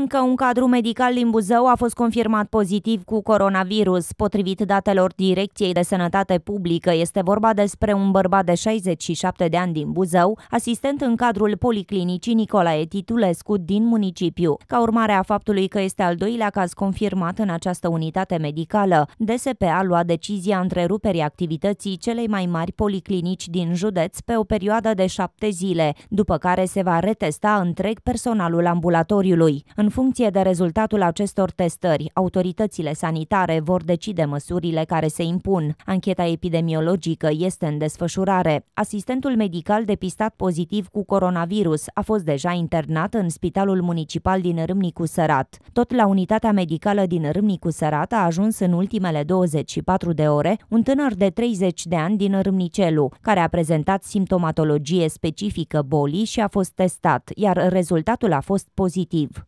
Încă un cadru medical din Buzău a fost confirmat pozitiv cu coronavirus. Potrivit datelor Direcției de Sănătate Publică, este vorba despre un bărbat de 67 de ani din Buzău, asistent în cadrul Policlinicii Nicolae Titulescu din municipiu. Ca urmare a faptului că este al doilea caz confirmat în această unitate medicală, DSP a luat decizia întreruperii activității celei mai mari policlinici din județ pe o perioadă de șapte zile, după care se va retesta întreg personalul ambulatoriului. În în funcție de rezultatul acestor testări, autoritățile sanitare vor decide măsurile care se impun. Ancheta epidemiologică este în desfășurare. Asistentul medical depistat pozitiv cu coronavirus a fost deja internat în Spitalul Municipal din Râmnicu Sărat. Tot la unitatea medicală din Râmnicu Sărat a ajuns în ultimele 24 de ore un tânăr de 30 de ani din Râmnicelu, care a prezentat simptomatologie specifică bolii și a fost testat, iar rezultatul a fost pozitiv.